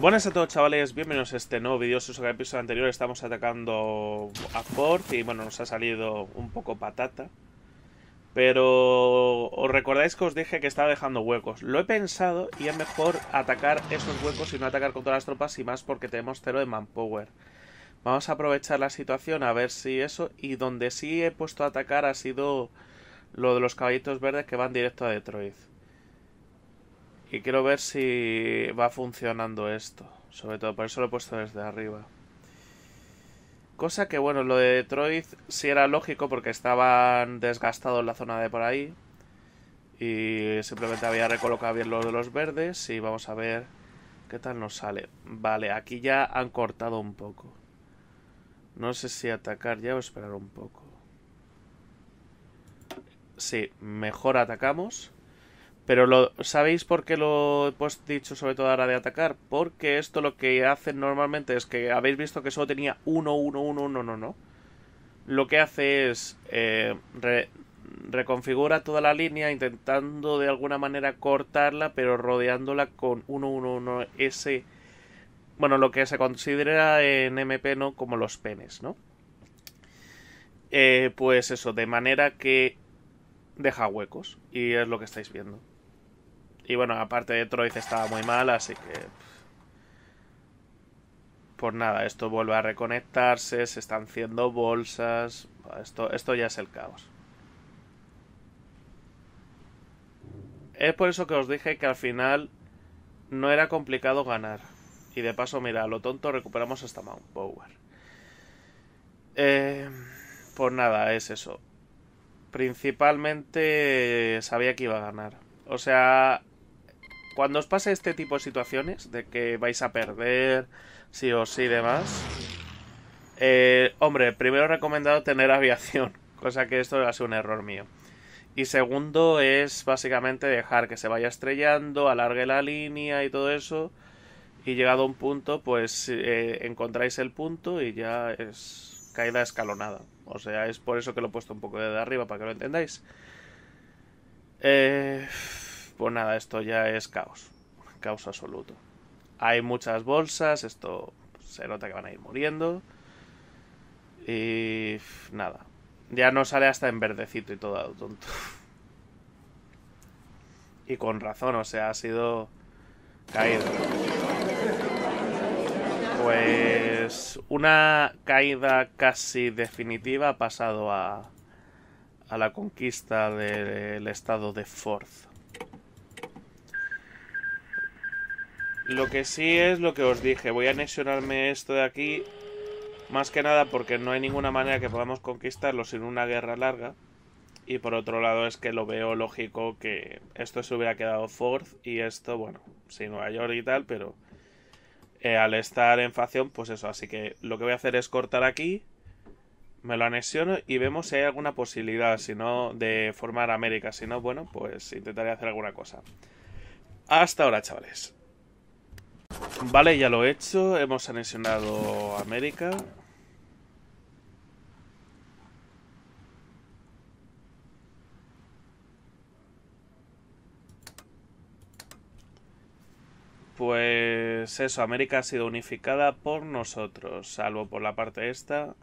Buenas a todos chavales, bienvenidos a este nuevo vídeo, si os el episodio anterior estamos atacando a Ford y bueno, nos ha salido un poco patata Pero os recordáis que os dije que estaba dejando huecos, lo he pensado y es mejor atacar esos huecos y no atacar con todas las tropas y más porque tenemos cero de manpower Vamos a aprovechar la situación a ver si eso y donde sí he puesto a atacar ha sido lo de los caballitos verdes que van directo a Detroit y quiero ver si va funcionando esto. Sobre todo, por eso lo he puesto desde arriba. Cosa que, bueno, lo de Detroit sí era lógico porque estaban desgastados en la zona de por ahí. Y simplemente había recolocado bien lo de los verdes y vamos a ver qué tal nos sale. Vale, aquí ya han cortado un poco. No sé si atacar ya o esperar un poco. Sí, mejor atacamos. Pero lo, ¿sabéis por qué lo he dicho sobre todo ahora de atacar? Porque esto lo que hacen normalmente es que habéis visto que solo tenía 1, 1, 1, 1, no, no. Lo que hace es eh, reconfigura toda la línea intentando de alguna manera cortarla, pero rodeándola con 111S. Bueno, lo que se considera en MP, ¿no? Como los penes, ¿no? Eh, pues eso, de manera que deja huecos. Y es lo que estáis viendo. Y bueno, aparte de Troyes estaba muy mal, así que... Pues nada, esto vuelve a reconectarse, se están haciendo bolsas. Esto, esto ya es el caos. Es por eso que os dije que al final no era complicado ganar. Y de paso, mira, lo tonto recuperamos esta Mount Power. Eh, pues nada, es eso. Principalmente eh, sabía que iba a ganar. O sea, cuando os pase este tipo de situaciones, de que vais a perder, sí o sí demás, eh, hombre, primero recomendado tener aviación, cosa que esto ha sido un error mío. Y segundo es básicamente dejar que se vaya estrellando, alargue la línea y todo eso. Y llegado a un punto, pues eh, encontráis el punto y ya es caída escalonada. O sea, es por eso que lo he puesto un poco de arriba para que lo entendáis. Eh, pues nada, esto ya es caos. Caos absoluto. Hay muchas bolsas, esto se nota que van a ir muriendo. Y nada. Ya no sale hasta en verdecito y todo tonto. Y con razón, o sea, ha sido caído. Pues una caída casi definitiva ha pasado a, a la conquista del estado de Forza Lo que sí es lo que os dije. Voy a anexionarme esto de aquí. Más que nada porque no hay ninguna manera que podamos conquistarlo sin una guerra larga. Y por otro lado es que lo veo lógico que esto se hubiera quedado Ford y esto, bueno, sin Nueva York y tal, pero eh, al estar en facción, pues eso. Así que lo que voy a hacer es cortar aquí, me lo anexiono y vemos si hay alguna posibilidad, si no, de formar América. Si no, bueno, pues intentaré hacer alguna cosa. Hasta ahora, chavales. Vale, ya lo he hecho. Hemos anexionado América. Pues eso, América ha sido unificada por nosotros, salvo por la parte esta.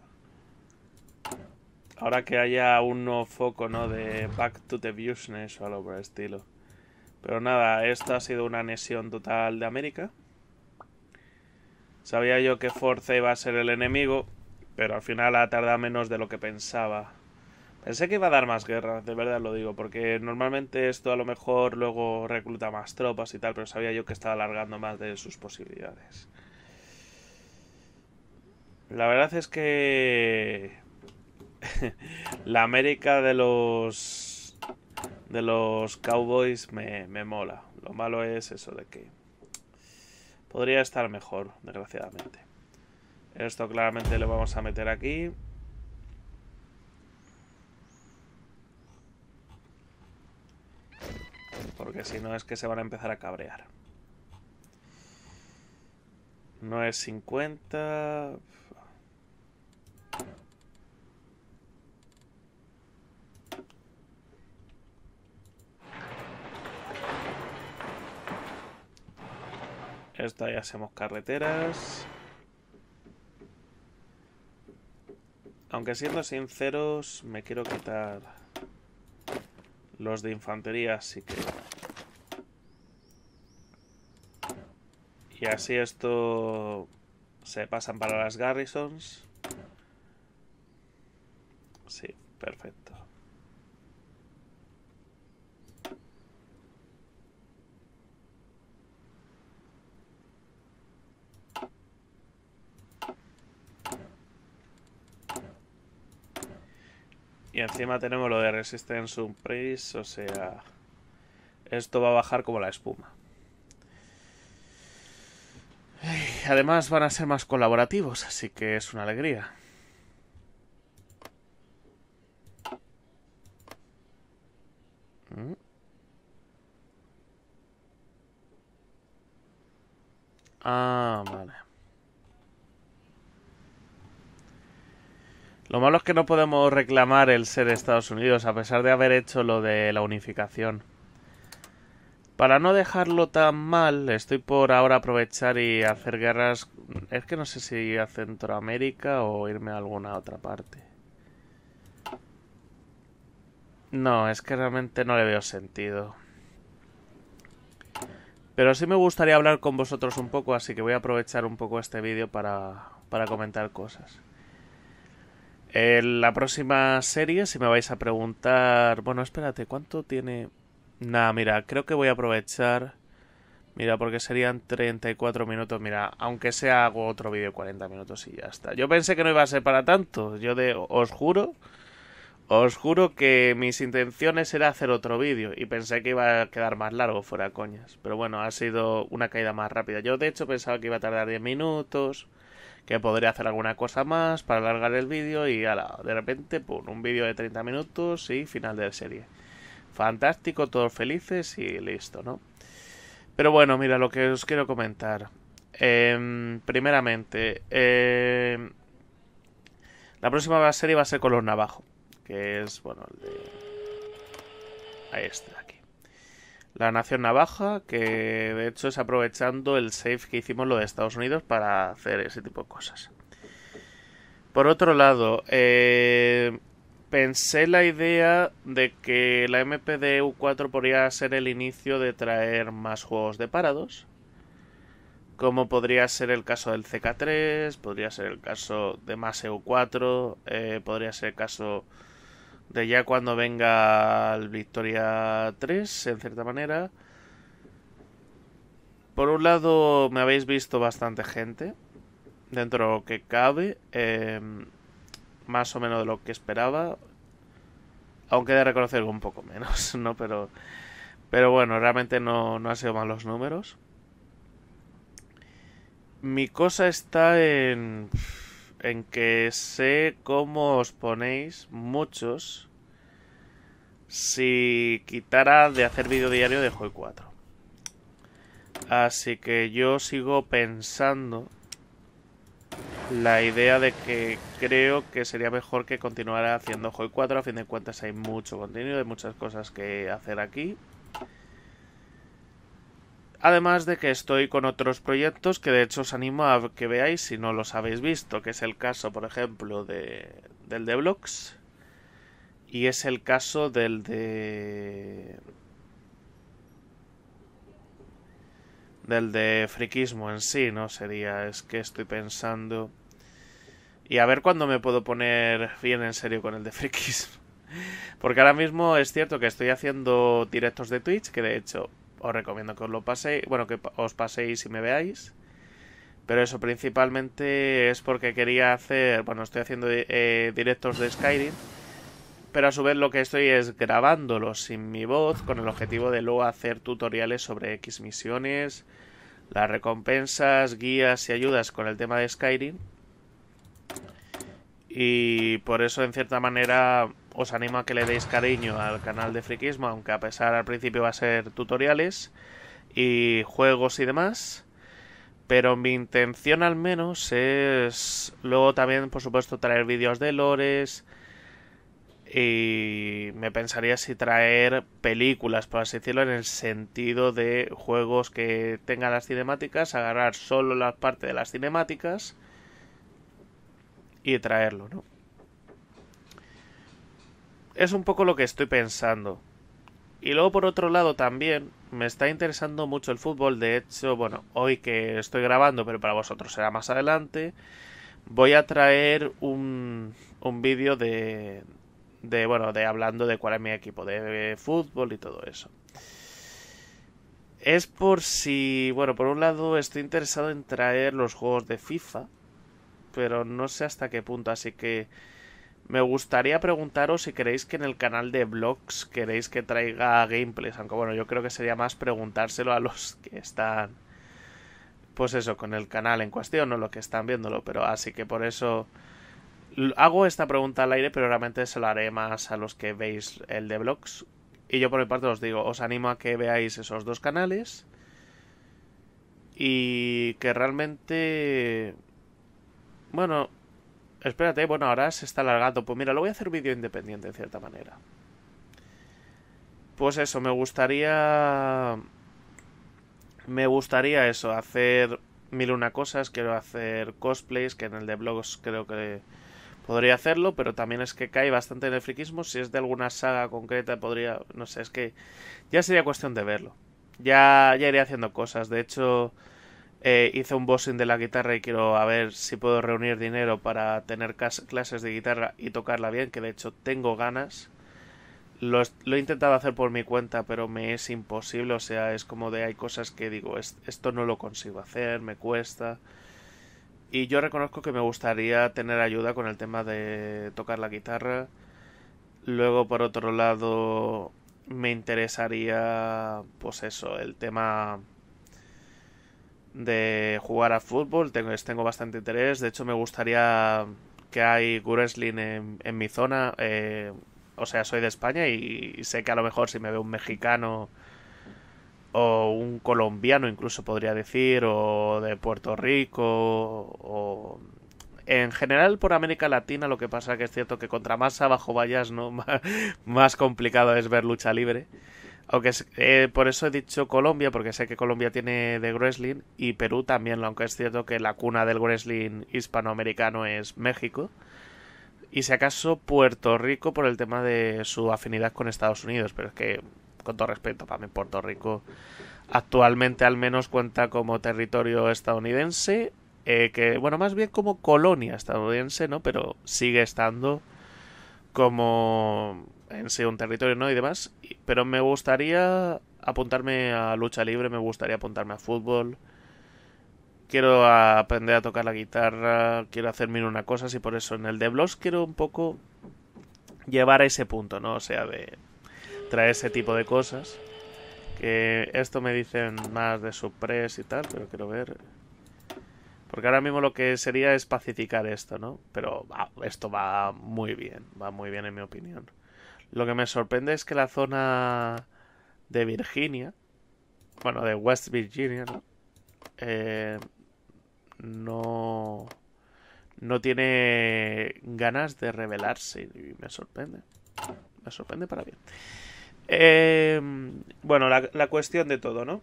Ahora que haya un nuevo foco, ¿no? De Back to the Business o algo por el estilo. Pero nada, esto ha sido una anexión total de América. Sabía yo que Force iba a ser el enemigo, pero al final ha tardado menos de lo que pensaba. Pensé que iba a dar más guerra, de verdad lo digo, porque normalmente esto a lo mejor luego recluta más tropas y tal, pero sabía yo que estaba alargando más de sus posibilidades. La verdad es que la América de los de los Cowboys me, me mola. Lo malo es eso de que Podría estar mejor, desgraciadamente. Esto claramente lo vamos a meter aquí. Porque si no es que se van a empezar a cabrear. No es 50... Esto ya hacemos carreteras. Aunque siendo sinceros, me quiero quitar los de infantería, así que... Y así esto se pasan para las garrisons. Sí, perfecto. Y encima tenemos lo de Resistance Surprise, o sea... Esto va a bajar como la espuma. Además van a ser más colaborativos, así que es una alegría. Mm. Ah, vale. Lo malo es que no podemos reclamar el ser Estados Unidos, a pesar de haber hecho lo de la unificación. Para no dejarlo tan mal, estoy por ahora aprovechar y hacer guerras... Es que no sé si a Centroamérica o irme a alguna otra parte. No, es que realmente no le veo sentido. Pero sí me gustaría hablar con vosotros un poco, así que voy a aprovechar un poco este vídeo para, para comentar cosas. En la próxima serie, si me vais a preguntar. Bueno, espérate, ¿cuánto tiene.? Nada, mira, creo que voy a aprovechar. Mira, porque serían 34 minutos. Mira, aunque sea hago otro vídeo 40 minutos y ya está. Yo pensé que no iba a ser para tanto. Yo de, os juro. Os juro que mis intenciones era hacer otro vídeo y pensé que iba a quedar más largo fuera coñas. Pero bueno, ha sido una caída más rápida. Yo de hecho pensaba que iba a tardar 10 minutos que podría hacer alguna cosa más para alargar el vídeo y ala, de repente, pum, un vídeo de 30 minutos y final de serie. Fantástico, todos felices y listo, ¿no? Pero bueno, mira, lo que os quiero comentar. Em, primeramente, em, la próxima serie va a ser color Navajo, que es, bueno, el de... Ahí está la Nación Navaja, que de hecho es aprovechando el safe que hicimos los de Estados Unidos para hacer ese tipo de cosas. Por otro lado, eh, pensé la idea de que la u 4 podría ser el inicio de traer más juegos de parados. Como podría ser el caso del CK3, podría ser el caso de más EU4, eh, podría ser el caso de ya cuando venga el Victoria 3, en cierta manera. Por un lado, me habéis visto bastante gente. Dentro que cabe. Em, más o menos de lo que esperaba. Aunque de reconocer un poco menos, ¿no? Pero. Pero bueno, realmente no, no han sido malos números. Mi cosa está en en que sé cómo os ponéis muchos si quitara de hacer vídeo diario de Joy 4. Así que yo sigo pensando la idea de que creo que sería mejor que continuara haciendo Joy 4. A fin de cuentas hay mucho contenido, hay muchas cosas que hacer aquí. Además de que estoy con otros proyectos que de hecho os animo a que veáis si no los habéis visto, que es el caso, por ejemplo, de, del de Blocks y es el caso del de del de friquismo en sí, ¿no? Sería, es que estoy pensando y a ver cuándo me puedo poner bien en serio con el de frikismo. Porque ahora mismo es cierto que estoy haciendo directos de Twitch, que de hecho os recomiendo que os lo paséis, bueno, que os paséis y me veáis. Pero eso principalmente es porque quería hacer, bueno, estoy haciendo eh, directos de Skyrim, pero a su vez lo que estoy es grabándolo sin mi voz con el objetivo de luego hacer tutoriales sobre X misiones, las recompensas, guías y ayudas con el tema de Skyrim. Y por eso en cierta manera os animo a que le deis cariño al canal de Friquismo. aunque a pesar al principio va a ser tutoriales y juegos y demás. Pero mi intención al menos es luego también, por supuesto, traer vídeos de lores. Y me pensaría si traer películas, por así decirlo, en el sentido de juegos que tengan las cinemáticas, agarrar solo la parte de las cinemáticas y traerlo, ¿no? Es un poco lo que estoy pensando. Y luego por otro lado también me está interesando mucho el fútbol. De hecho, bueno, hoy que estoy grabando, pero para vosotros será más adelante, voy a traer un, un vídeo de, de, bueno, de hablando de cuál es mi equipo de fútbol y todo eso. Es por si, bueno, por un lado estoy interesado en traer los juegos de FIFA, pero no sé hasta qué punto, así que me gustaría preguntaros si queréis que en el canal de vlogs queréis que traiga gameplays, aunque bueno, yo creo que sería más preguntárselo a los que están, pues eso, con el canal en cuestión o los que están viéndolo, pero así que por eso hago esta pregunta al aire, pero realmente se lo haré más a los que veis el de vlogs. Y yo por mi parte os digo, os animo a que veáis esos dos canales y que realmente, bueno, Espérate, bueno, ahora se está alargando. Pues mira, lo voy a hacer vídeo independiente en cierta manera. Pues eso, me gustaría. Me gustaría eso, hacer mil una cosas. Quiero hacer cosplays, que en el de blogs creo que podría hacerlo, pero también es que cae bastante en el friquismo. Si es de alguna saga concreta, podría. No sé, es que ya sería cuestión de verlo. Ya, ya iré haciendo cosas. De hecho. Eh, hice un bossing de la guitarra y quiero a ver si puedo reunir dinero para tener clases de guitarra y tocarla bien, que de hecho tengo ganas. Lo, he intentado hacer por mi cuenta, pero me es imposible, o sea, es como de hay cosas que digo, esto no lo consigo hacer, me cuesta. Y yo reconozco que me gustaría tener ayuda con el tema de tocar la guitarra. Luego, por otro lado, me interesaría, pues eso, el tema de jugar a fútbol, tengo, tengo bastante interés, de hecho me gustaría que hay wrestling en, mi zona, eh, o sea, soy de España y, sé que a lo mejor si me veo un mexicano o un colombiano incluso podría decir, o de Puerto Rico, o... En general por América Latina lo que pasa que es cierto que contra más abajo vallas ¿no? más complicado es ver lucha libre. Aunque eh, por eso he dicho Colombia, porque sé que Colombia tiene de wrestling y Perú también, aunque es cierto que la cuna del wrestling hispanoamericano es México. Y si acaso Puerto Rico por el tema de su afinidad con Estados Unidos, pero es que, con todo respeto, para mí Puerto Rico actualmente al menos cuenta como territorio estadounidense, eh, que, bueno, más bien como colonia estadounidense, ¿no? Pero sigue estando como en sí un territorio no y demás pero me gustaría apuntarme a lucha libre me gustaría apuntarme a fútbol quiero aprender a tocar la guitarra quiero hacerme una cosa, y por eso en el de blogs quiero un poco llevar a ese punto no o sea de traer ese tipo de cosas que esto me dicen más de supres y tal pero quiero ver porque ahora mismo lo que sería es pacificar esto, ¿no? Pero va, esto va muy bien, va muy bien en mi opinión. Lo que me sorprende es que la zona de Virginia, bueno, de West Virginia, ¿no? Eh, no, no tiene ganas de rebelarse y me sorprende. Me sorprende para bien. Eh, bueno, la cuestión de todo, ¿no?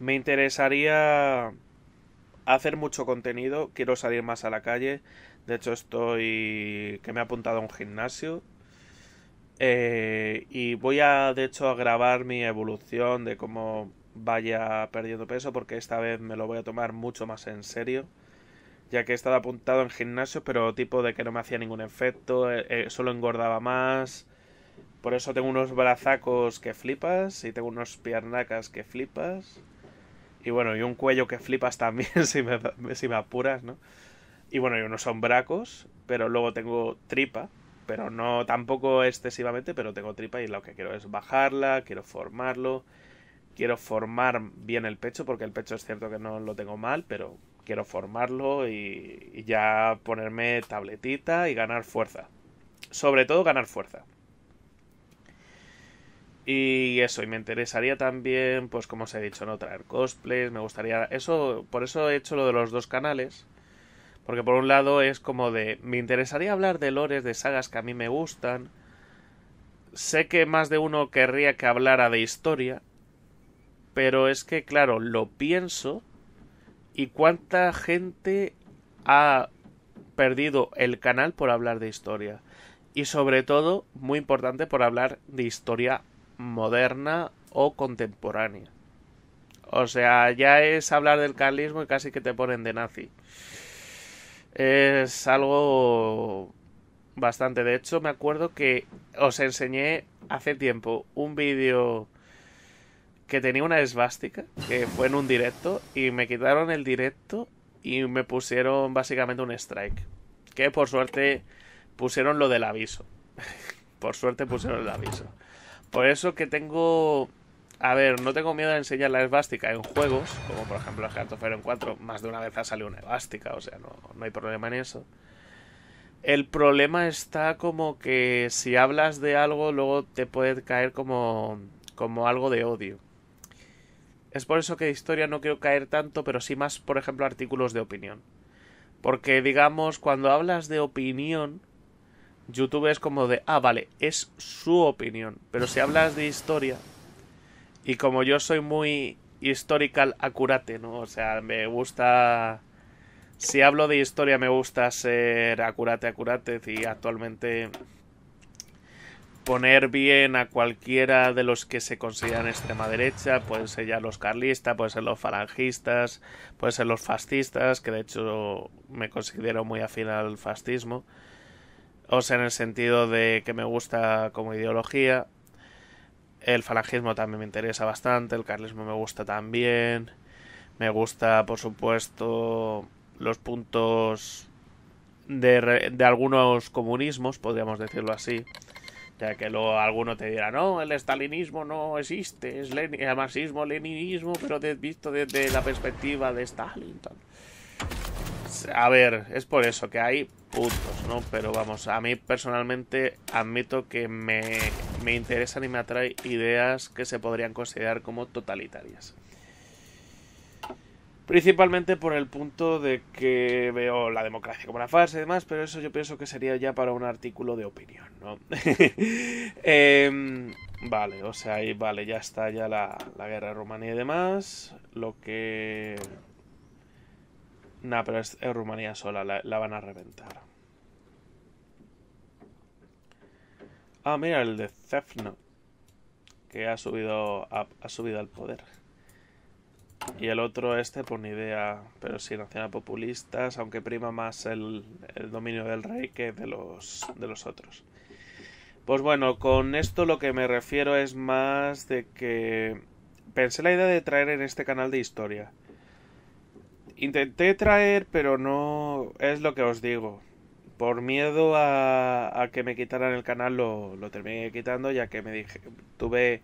Me interesaría hacer mucho contenido, quiero salir más a la calle. De hecho, estoy. que me he apuntado a un gimnasio. Eh, y voy a, de hecho, a grabar mi evolución de cómo vaya perdiendo peso, porque esta vez me lo voy a tomar mucho más en serio. Ya que he estado apuntado en gimnasio, pero tipo de que no me hacía ningún efecto, eh, eh, solo engordaba más. Por eso tengo unos brazacos que flipas y tengo unos piernacas que flipas. Y bueno, y un cuello que flipas también, si me, apuras, ¿no? Y bueno, y unos sombracos, pero luego tengo tripa, pero no tampoco excesivamente, pero tengo tripa y lo que quiero es bajarla, quiero formarlo, quiero formar bien el pecho, porque el pecho es cierto que no lo tengo mal, pero quiero formarlo y ya ponerme tabletita y ganar fuerza. Sobre todo ganar fuerza. Y eso, y me interesaría también, pues como os he dicho, no traer cosplays, me gustaría... Eso, por eso he hecho lo de los dos canales, porque por un lado es como de... Me interesaría hablar de lores, de sagas que a mí me gustan. Sé que más de uno querría que hablara de historia, pero es que, claro, lo pienso y cuánta gente ha perdido el canal por hablar de historia. Y sobre todo, muy importante, por hablar de historia moderna o contemporánea. O sea, ya es hablar del carlismo y casi que te ponen de nazi. Es algo bastante. De hecho, me acuerdo que os enseñé hace tiempo un vídeo que tenía una esvástica, que fue en un directo, y me quitaron el directo y me pusieron básicamente un strike. Que por suerte pusieron lo del aviso. por suerte pusieron el aviso. Por eso que tengo... A ver, no tengo miedo a enseñar la esvástica en juegos, como por ejemplo el Heart of Iron 4, más de una vez ha salido una esvástica, o sea, no, hay problema en eso. El problema está como que si hablas de algo, luego te puede caer como, como algo de odio. Es por eso que de historia no quiero caer tanto, pero sí más, por ejemplo, artículos de opinión. Porque, digamos, cuando hablas de opinión, YouTube es como de, ah, vale, es su opinión. Pero si hablas de historia, y como yo soy muy historical acurate, ¿no? O sea, me gusta... Si hablo de historia me gusta ser acurate, acurate, y actualmente poner bien a cualquiera de los que se consideran extrema derecha, pueden ser ya los carlistas, pueden ser los falangistas, pueden ser los fascistas, que de hecho me considero muy afín al fascismo, o sea, en el sentido de que me gusta como ideología. El falangismo también me interesa bastante. El carlismo me gusta también. Me gusta, por supuesto, los puntos de, de algunos comunismos, podríamos decirlo así. Ya que luego alguno te dirá, no, el estalinismo no existe, es el marxismo, leninismo, pero visto desde la perspectiva de Stalin. A ver, es por eso que hay puntos, ¿no? Pero vamos, a mí personalmente admito que me, interesan y me atraen ideas que se podrían considerar como totalitarias. Principalmente por el punto de que veo la democracia como una farsa y demás, pero eso yo pienso que sería ya para un artículo de opinión, ¿no? Em, vale, o sea, ahí vale, ya está ya la, la guerra de y demás. Lo que Nah, pero es, Rumanía sola, la, van a reventar. Ah, mira, el de Cefno. Que ha subido, ha, subido al poder. Y el otro, este, por pues ni idea. Pero sí, nacional populistas, aunque prima más el, el, dominio del rey que de los, de los otros. Pues bueno, con esto lo que me refiero es más de que pensé la idea de traer en este canal de historia Intenté traer, pero no es lo que os digo. Por miedo a, a que me quitaran el canal, lo, lo, terminé quitando, ya que me dije, tuve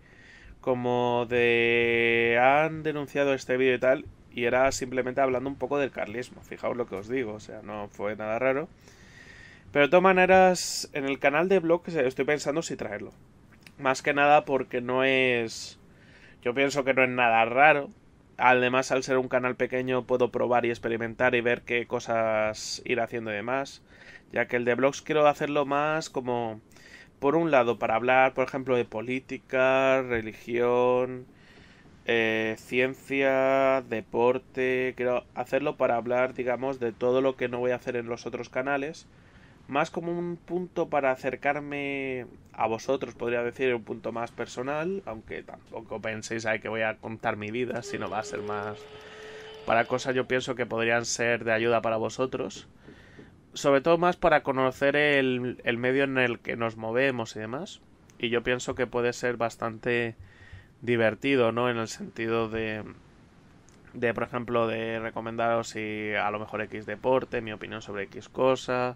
como de han denunciado este vídeo y tal, y era simplemente hablando un poco del carlismo. Fijaos lo que os digo, o sea, no fue nada raro. Pero de todas maneras, en el canal de blog eh, estoy pensando si traerlo. Más que nada porque no es. Yo pienso que no es nada raro, Además, al ser un canal pequeño, puedo probar y experimentar y ver qué cosas ir haciendo y demás. Ya que el de blogs quiero hacerlo más como, por un lado, para hablar, por ejemplo, de política, religión, eh, ciencia, deporte. Quiero hacerlo para hablar, digamos, de todo lo que no voy a hacer en los otros canales más como un punto para acercarme a vosotros, podría decir, un punto más personal, aunque tampoco penséis ahí que voy a contar mi vida, sino va a ser más para cosas yo pienso que podrían ser de ayuda para vosotros, sobre todo más para conocer el, el medio en el que nos movemos y demás, y yo pienso que puede ser bastante divertido, ¿no? En el sentido de, de por ejemplo, de recomendaros si a lo mejor X deporte, mi opinión sobre X cosa,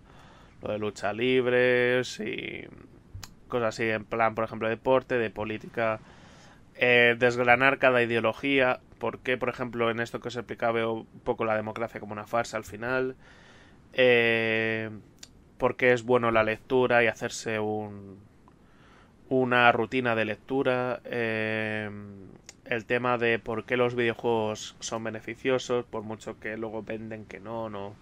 lo de lucha libre y cosas así en plan, por ejemplo, deporte, de política, eh, desgranar cada ideología, porque, por ejemplo, en esto que os explicaba veo un poco la democracia como una farsa al final, eh, por porque es bueno la lectura y hacerse un, una rutina de lectura, eh, el tema de por qué los videojuegos son beneficiosos, por mucho que luego venden que no, no,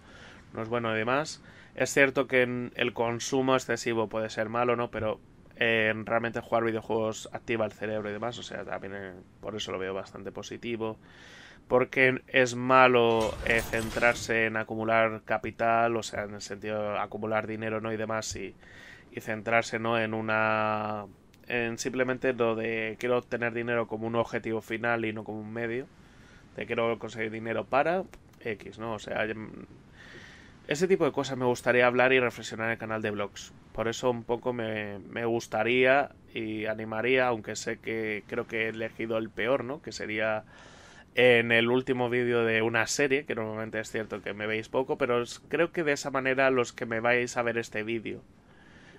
no es bueno y demás. Es cierto que el consumo excesivo puede ser malo, ¿no? Pero en eh, realmente jugar videojuegos activa el cerebro y demás, o sea, también eh, por eso lo veo bastante positivo. Porque es malo eh, centrarse en acumular capital, o sea, en el sentido de acumular dinero, ¿no? Y demás, y, centrarse, ¿no? En una... En simplemente lo de quiero obtener dinero como un objetivo final y no como un medio. De quiero conseguir dinero para X, ¿no? O sea, ese tipo de cosas me gustaría hablar y reflexionar en el canal de vlogs, Por eso un poco me, me gustaría y animaría, aunque sé que creo que he elegido el peor, ¿no? Que sería en el último vídeo de una serie, que normalmente es cierto que me veis poco, pero creo que de esa manera los que me vais a ver este vídeo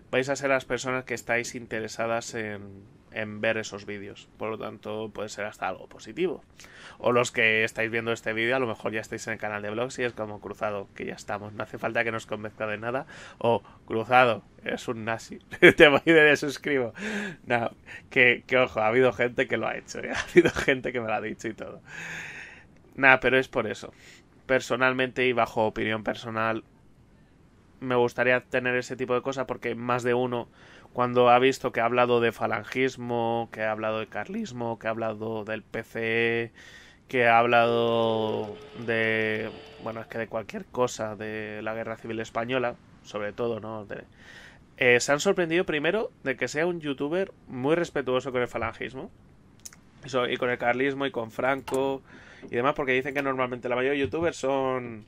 vais a ser las personas que estáis interesadas en, en ver esos vídeos. Por lo tanto, puede ser hasta algo positivo. O los que estáis viendo este vídeo, a lo mejor ya estáis en el canal de blogs y es como cruzado, que ya estamos. No hace falta que nos convenzca de nada. O cruzado, es un nazi. Te voy de suscribo. No, que, ojo, ha habido gente que lo ha hecho. ¿eh? Ha habido gente que me lo ha dicho y todo. Nada, pero es por eso. Personalmente y bajo opinión personal, me gustaría tener ese tipo de cosas porque más de uno, cuando ha visto que ha hablado de falangismo, que ha hablado de carlismo, que ha hablado del PCE, que ha hablado de, bueno, es que de cualquier cosa, de la guerra civil española, sobre todo, ¿no? Eh, se han sorprendido primero de que sea un youtuber muy respetuoso con el falangismo y con el carlismo y con Franco y demás, porque dicen que normalmente la mayoría de youtubers son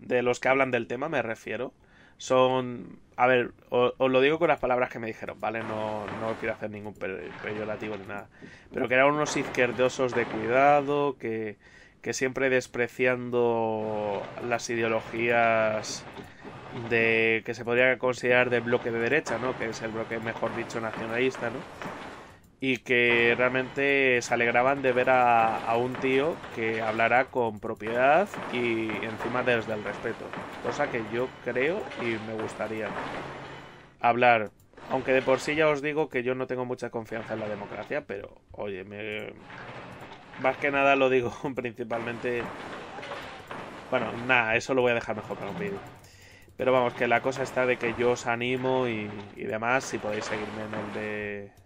de los que hablan del tema, me refiero, son... A ver, os, lo digo con las palabras que me dijeron, ¿vale? No, no quiero hacer ningún peyorativo ni nada. Pero que eran unos izquierdosos de cuidado, que, que siempre despreciando las ideologías de que se podría considerar del bloque de derecha, ¿no? Que es el bloque, mejor dicho, nacionalista, ¿no? y que realmente se alegraban de ver a, un tío que hablará con propiedad y encima desde el respeto, cosa que yo creo y me gustaría hablar. Aunque de por sí ya os digo que yo no tengo mucha confianza en la democracia, pero oye, me... más que nada lo digo principalmente... Bueno, nada, eso lo voy a dejar mejor para un vídeo. Pero vamos, que la cosa está de que yo os animo y, y demás, si podéis seguirme en el de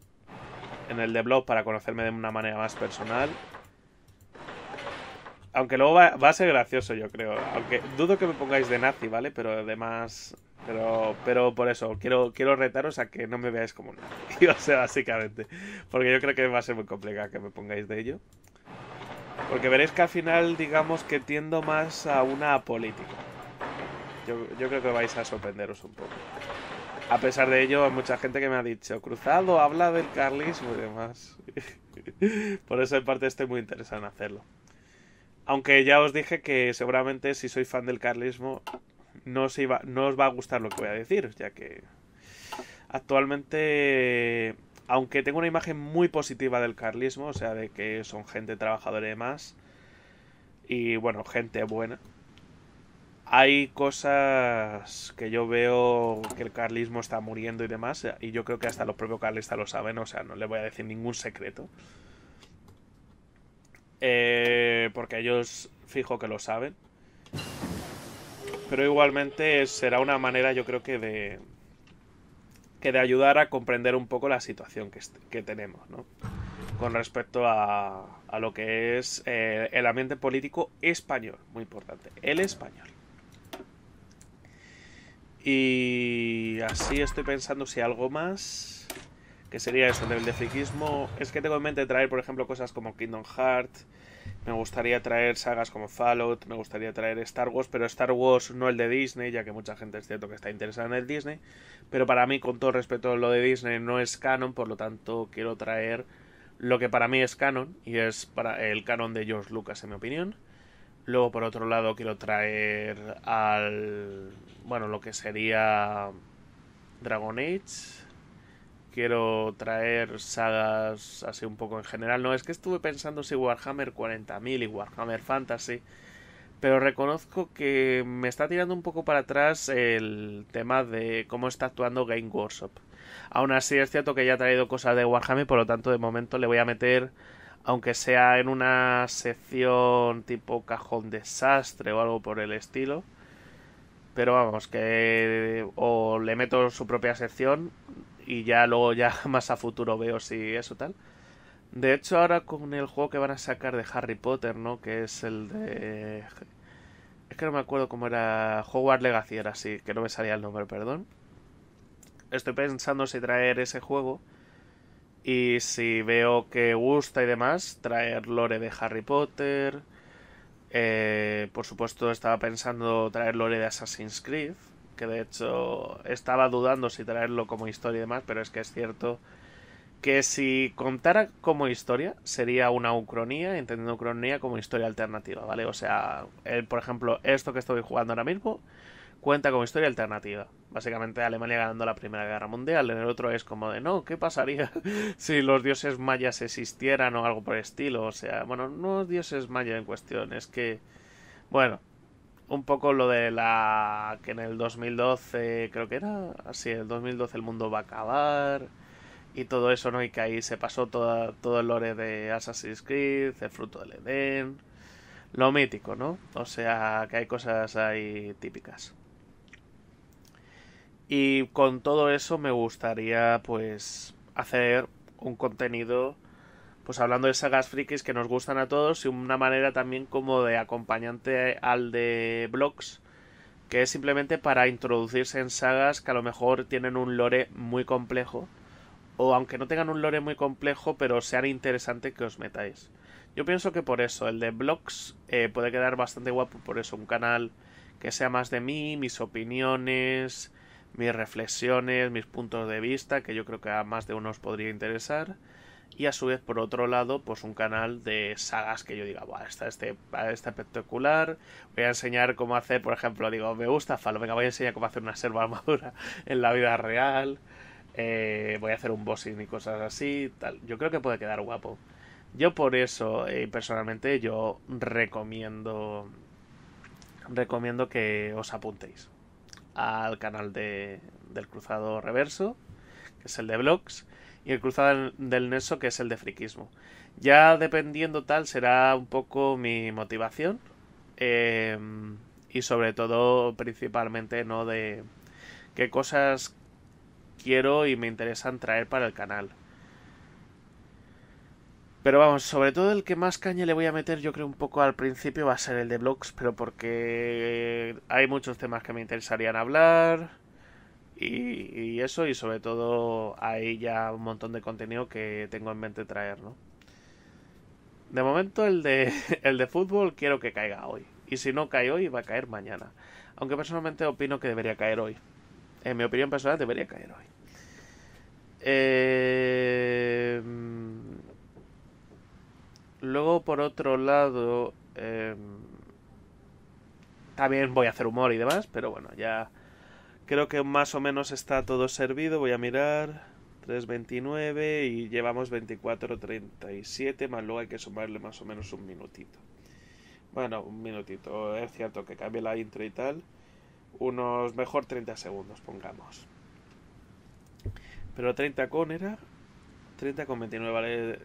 en el de blog para conocerme de una manera más personal. Aunque luego va, a ser gracioso, yo creo. Aunque dudo que me pongáis de nazi, ¿vale? Pero además. Pero, pero por eso, quiero, quiero retaros a que no me veáis como un nazi. O sea, básicamente. Porque yo creo que va a ser muy complicado que me pongáis de ello. Porque veréis que al final, digamos que tiendo más a una política. Yo, yo creo que vais a sorprenderos un poco. A pesar de ello, hay mucha gente que me ha dicho, Cruzado, habla del carlismo y demás. Por eso en parte estoy muy interesado en hacerlo. Aunque ya os dije que seguramente si soy fan del carlismo, no os, no os va a gustar lo que voy a decir, ya que actualmente, aunque tengo una imagen muy positiva del carlismo, o sea, de que son gente trabajadora y demás, y bueno, gente buena, hay cosas que yo veo que el carlismo está muriendo y demás, y yo creo que hasta los propios carlistas lo saben, o sea, no le voy a decir ningún secreto. Eh, porque ellos fijo que lo saben. Pero igualmente será una manera, yo creo que de. que de ayudar a comprender un poco la situación que, tenemos, ¿no? Con respecto a, lo que es eh, el ambiente político español, muy importante, el español. Y así estoy pensando si algo más. Que sería eso, el nivel de friquismo. Es que tengo en mente traer, por ejemplo, cosas como Kingdom Hearts. Me gustaría traer sagas como Fallout. Me gustaría traer Star Wars. Pero Star Wars no el de Disney, ya que mucha gente es cierto que está interesada en el Disney. Pero para mí, con todo respeto, lo de Disney no es canon. Por lo tanto, quiero traer lo que para mí es canon. Y es para el canon de George Lucas, en mi opinión. Luego, por otro lado, quiero traer al. Bueno, lo que sería. Dragon Age. Quiero traer sagas así un poco en general. No, es que estuve pensando si Warhammer 40.000 y Warhammer Fantasy. Pero reconozco que me está tirando un poco para atrás el tema de cómo está actuando Game Workshop. Aún así es cierto que ya ha traído cosas de Warhammer, por lo tanto de momento le voy a meter aunque sea en una sección tipo cajón desastre o algo por el estilo. Pero vamos, que o le meto su propia sección y ya luego ya más a futuro veo si eso tal. De hecho, ahora con el juego que van a sacar de Harry Potter, ¿no? Que es el de... Es que no me acuerdo cómo era... Hogwarts Legacy era así, que no me salía el nombre, perdón. Estoy pensando si traer ese juego y si veo que gusta y demás, traer lore de Harry Potter. Eh, por supuesto, estaba pensando traer lore de Assassin's Creed. Que de hecho estaba dudando si traerlo como historia y demás, pero es que es cierto que si contara como historia sería una ucronía, entendiendo ucronía como historia alternativa, ¿vale? O sea, por ejemplo, esto que estoy jugando ahora mismo cuenta como historia alternativa. Básicamente Alemania ganando la Primera Guerra Mundial. En el otro es como de, no, ¿qué pasaría si los dioses mayas existieran o algo por el estilo? O sea, bueno, no dioses mayas en cuestión, es que, bueno, un poco lo de la que en el 2012, creo que era así, el 2012 el mundo va a acabar y todo eso, ¿no? Y que ahí se pasó toda, todo el lore de Assassin's Creed, el fruto del Edén, lo mítico, ¿no? O sea, que hay cosas ahí típicas. Y con todo eso me gustaría pues hacer un contenido pues hablando de sagas frikis que nos gustan a todos y una manera también como de acompañante al de blogs que es simplemente para introducirse en sagas que a lo mejor tienen un lore muy complejo o aunque no tengan un lore muy complejo pero sean interesantes que os metáis. Yo pienso que por eso el de blogs eh, puede quedar bastante guapo por eso un canal que sea más de mí, mis opiniones, mis reflexiones, mis puntos de vista, que yo creo que a más de uno os podría interesar. Y a su vez, por otro lado, pues un canal de sagas que yo diga, Buah, este, Está este, espectacular. Voy a enseñar cómo hacer, por ejemplo, digo, me gusta Falo, venga, voy a enseñar cómo hacer una selva armadura en la vida real. Eh, voy a hacer un bossing y cosas así. Tal. Yo creo que puede quedar guapo. Yo por eso, eh, personalmente, yo recomiendo. Recomiendo que os apuntéis al canal de, del cruzado reverso, que es el de blogs, y el cruzado del Neso, que es el de friquismo. Ya dependiendo tal será un poco mi motivación. Em, y sobre todo, principalmente, ¿no? De qué cosas quiero y me interesan traer para el canal. Pero vamos, sobre todo el que más caña le voy a meter, yo creo un poco al principio va a ser el de blogs, pero porque hay muchos temas que me interesarían hablar y, eso, y sobre todo hay ya un montón de contenido que tengo en mente traer, ¿no? De momento el de, el de fútbol quiero que caiga hoy. Y si no cae hoy, va a caer mañana. Aunque personalmente opino que debería caer hoy. En mi opinión personal debería caer hoy. Eh, Luego, por otro lado, em, también voy a hacer humor y demás, pero bueno, ya creo que más o menos está todo servido. Voy a mirar. 3.29 y llevamos 24.37, más luego hay que sumarle más o menos un minutito. Bueno, un minutito, es cierto que cambie la intro y tal. Unos mejor 30 segundos, pongamos. Pero 30 con era. 30 con 29, vale.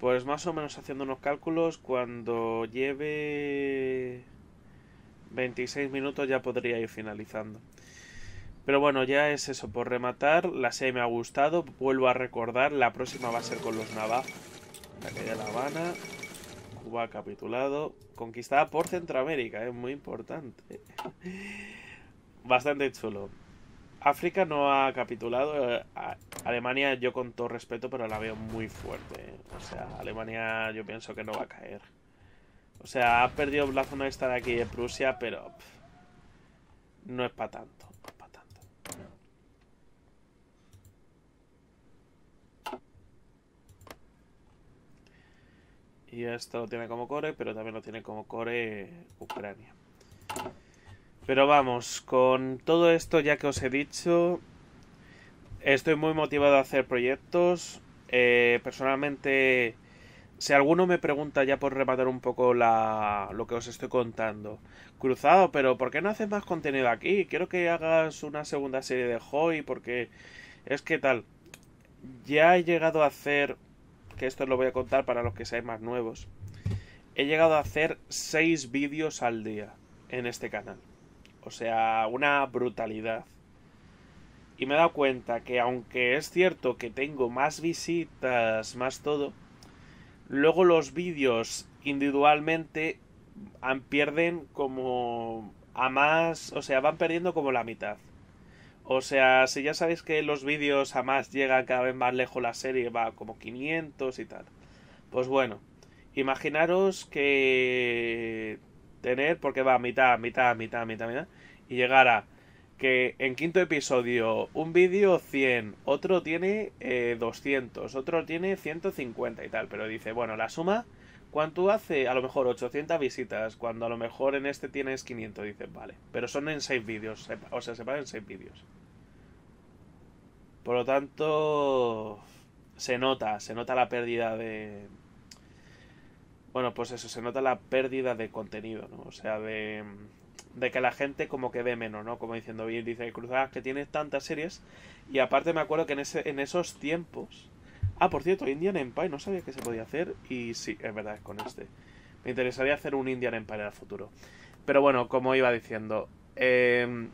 Pues más o menos haciendo unos cálculos, cuando lleve 26 minutos ya podría ir finalizando. Pero bueno, ya es eso, por rematar, la serie me ha gustado, vuelvo a recordar, la próxima va a ser con los navajos. calle de La Habana, Cuba capitulado, conquistada por Centroamérica, es eh, muy importante. Bastante chulo. África no ha capitulado. Eh, Alemania, yo con todo respeto, pero la veo muy fuerte. Eh. O sea, Alemania yo pienso que no va a caer. O sea, ha perdido la zona de estar aquí de Prusia, pero no es para tanto. No es pa tanto. Y esto lo tiene como core, pero también lo tiene como core Ucrania. Pero vamos, con todo esto ya que os he dicho, estoy muy motivado a hacer proyectos. Eh, personalmente, si alguno me pregunta ya por rematar un poco la, lo que os estoy contando, cruzado, pero ¿por qué no haces más contenido aquí? Quiero que hagas una segunda serie de Hoy porque es que tal. Ya he llegado a hacer, que esto lo voy a contar para los que seáis más nuevos, he llegado a hacer 6 vídeos al día en este canal. O sea, una brutalidad. Y me he dado cuenta que aunque es cierto que tengo más visitas, más todo, luego los vídeos individualmente pierden como a más, o sea, van perdiendo como la mitad. O sea, si ya sabéis que los vídeos a más llegan cada vez más lejos la serie, va como 500 y tal. Pues bueno, imaginaros que tener, porque va mitad, mitad, mitad, mitad, mitad, y llegará que en quinto episodio un vídeo 100, otro tiene 200, eh, otro tiene 150 y tal, pero dice, bueno, la suma, ¿cuánto hace? A lo mejor 800 visitas, cuando a lo mejor en este tienes 500, dice, vale, pero son en 6 vídeos, o sea, se pagan en 6 vídeos. Por lo tanto, se nota, se nota la pérdida de, bueno, pues eso, se nota la pérdida de contenido, ¿no? O sea, de, de que la gente como que ve menos, ¿no? Como diciendo, bien, dice Cruzadas que tiene tantas series. Y aparte me acuerdo que en, ese, en esos tiempos... Ah, por cierto, Indian Empire, no sabía que se podía hacer. Y sí, es verdad, es con este. Me interesaría hacer un Indian Empire el futuro. Pero bueno, como iba diciendo... Em,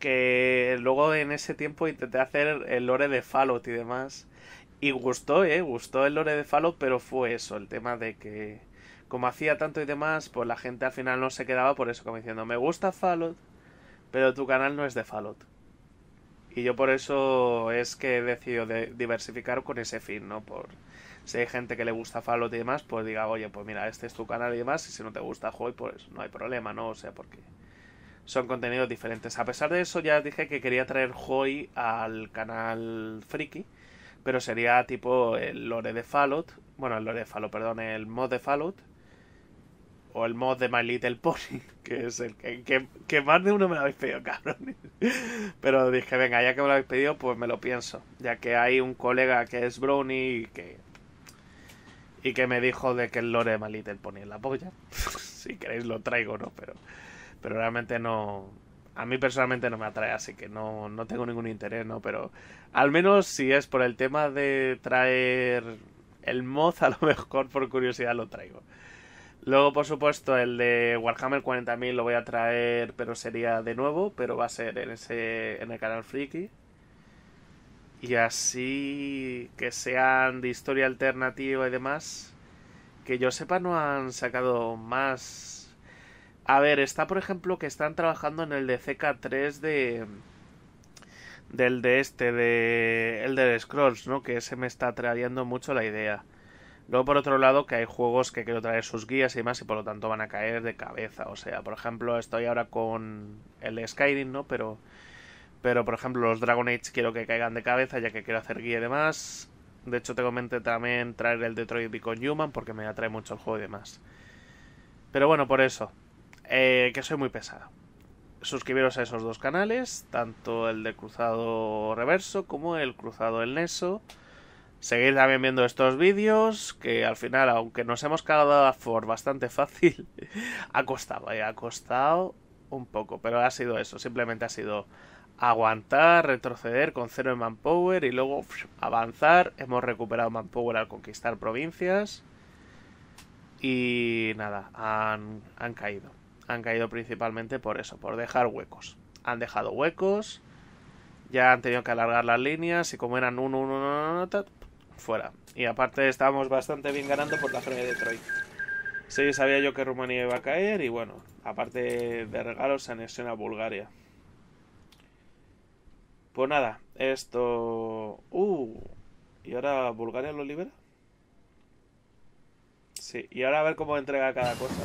que luego en ese tiempo intenté hacer el lore de Fallout y demás. Y gustó, ¿eh? Gustó el lore de Fallout, pero fue eso, el tema de que como hacía tanto y demás, pues la gente al final no se quedaba por eso, como diciendo, me gusta Fallout, pero tu canal no es de Fallout. Y yo por eso es que he decidido diversificar con ese fin, ¿no? Por si hay gente que le gusta Fallout y demás, pues diga, oye, pues mira, este es tu canal y demás, y si no te gusta Hoy, pues no hay problema, ¿no? O sea, porque son contenidos diferentes. A pesar de eso, ya dije que quería traer Hoy al canal Friki pero sería tipo el lore de Fallout, bueno, el lore de Fallout, perdón, el mod de Fallout, o el mod de My Little Pony, que es el que, más de uno me lo habéis pedido, cabrón. Pero dije, venga, ya que me lo habéis pedido, pues me lo pienso, ya que hay un colega que es Brownie y que... Y que me dijo de que el lore de My Little Pony es la polla. si queréis lo traigo, ¿no? Pero, pero realmente no, a mí personalmente no me atrae, así que no, no tengo ningún interés, ¿no? Pero al menos si es por el tema de traer el mod, a lo mejor por curiosidad lo traigo. Luego, por supuesto, el de Warhammer 40.000 lo voy a traer, pero sería de nuevo, pero va a ser en, ese, en el canal Friki. Y así que sean de historia alternativa y demás. Que yo sepa, no han sacado más a ver, está por ejemplo que están trabajando en el de CK3 de del de este de el de Scrolls, ¿no? Que ese me está trayendo mucho la idea. Luego por otro lado que hay juegos que quiero traer sus guías y demás y por lo tanto van a caer de cabeza, o sea, por ejemplo, estoy ahora con el de Skyrim, ¿no? Pero pero por ejemplo, los Dragon Age quiero que caigan de cabeza ya que quiero hacer guía y demás. De hecho, te comenté también traer el Detroit con Human porque me atrae mucho el juego y demás. Pero bueno, por eso. Eh, que soy muy pesado Suscribiros a esos dos canales, tanto el de Cruzado Reverso como el Cruzado El Neso. Seguid también viendo estos vídeos, que al final, aunque nos hemos cagado a Ford bastante fácil, ha costado, eh, ha costado un poco, pero ha sido eso, simplemente ha sido aguantar, retroceder con cero en manpower y luego avanzar. Hemos recuperado manpower al conquistar provincias. Y nada, han caído han caído principalmente por eso, por dejar huecos. Han dejado huecos, ya han tenido que alargar las líneas y como eran 1 1 1 fuera. Y aparte estábamos bastante bien ganando por la zona de Troy. Sí, sabía yo que Rumanía iba a caer y bueno, aparte de regalos se anexiona a Bulgaria. Pues nada, esto... Uh, ¿y ahora Bulgaria lo libera? Sí, y ahora a ver cómo entrega cada cosa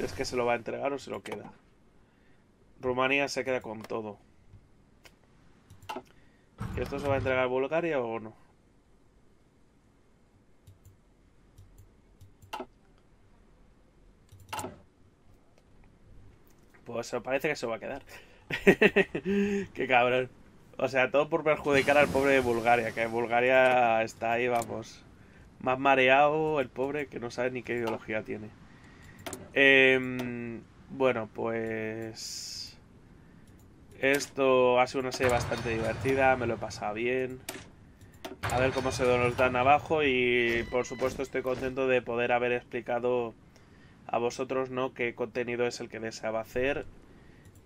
es que se lo va a entregar o se lo queda. Rumanía se queda con todo. esto se va a entregar a Bulgaria o no? Pues parece que se va a quedar. Qué cabrón. O sea, todo por perjudicar al pobre de Bulgaria, que en Bulgaria está ahí, vamos, más mareado el pobre que no sabe ni qué ideología tiene. Eh, bueno, pues... Esto ha sido una serie bastante divertida, me lo he pasado bien. A ver cómo se nos dan abajo y por supuesto estoy contento de poder haber explicado a vosotros no qué contenido es el que deseaba hacer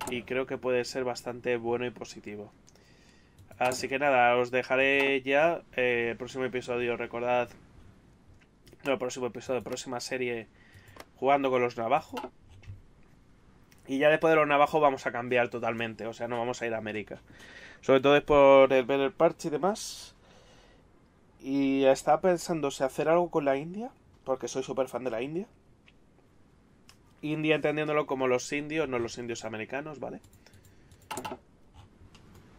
y creo que puede ser bastante bueno y positivo. Así que nada, os dejaré ya eh, el próximo episodio, recordad, no el próximo episodio, próxima serie jugando con los navajos. Y ya después de los navajos vamos a cambiar totalmente, o sea, no vamos a ir a América. Sobre todo es por el, ver el parche y demás. Y estaba pensando si hacer algo con la India, porque soy súper fan de la India. India entendiéndolo como los indios, no los indios americanos, ¿vale?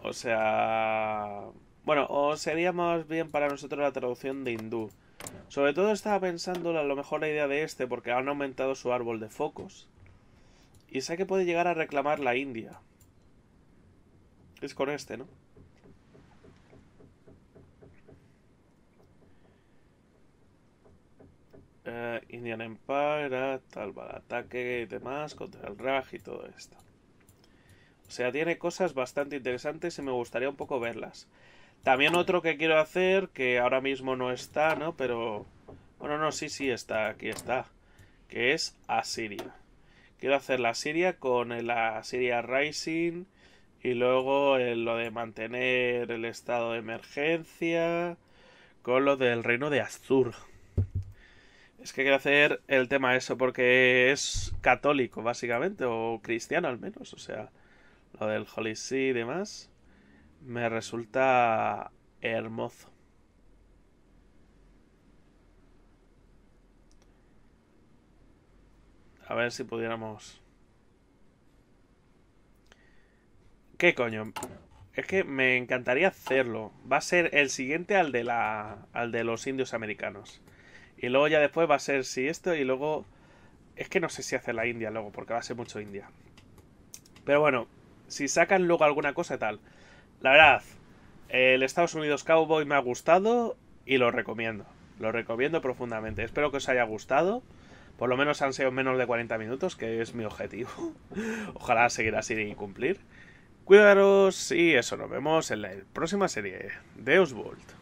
O sea... Bueno, o sería más bien para nosotros la traducción de hindú. Sobre todo estaba pensando a lo mejor la idea de este porque han aumentado su árbol de focos. Y sé que puede llegar a reclamar la India. Es con este, ¿no? Eh, Indian Empire, tal, vez ataque y demás, contra el Raj y todo esto. O sea, tiene cosas bastante interesantes y me gustaría un poco verlas. También otro que quiero hacer, que ahora mismo no está, ¿no? Pero... Bueno, no, sí, sí está, aquí está. Que es Asiria. Quiero hacer la Asiria con la Asiria Rising y luego lo de mantener el estado de emergencia con lo del reino de Azur. Es que quiero hacer el tema eso porque es católico, básicamente, o cristiano al menos, o sea, lo del Holy See y demás me resulta hermoso. A ver si pudiéramos... ¿Qué coño? Es que me encantaría hacerlo. Va a ser el siguiente al de la. al de los indios americanos. Y luego ya después va a ser si esto y luego. Es que no sé si hace la India luego, porque va a ser mucho India. Pero bueno, si sacan luego alguna cosa y tal. La verdad, el Estados Unidos Cowboy me ha gustado y lo recomiendo. Lo recomiendo profundamente. Espero que os haya gustado. Por lo menos han sido menos de 40 minutos, que es mi objetivo. Ojalá seguir así y cumplir. Cuidaros y eso, nos vemos en la próxima serie de Oswald.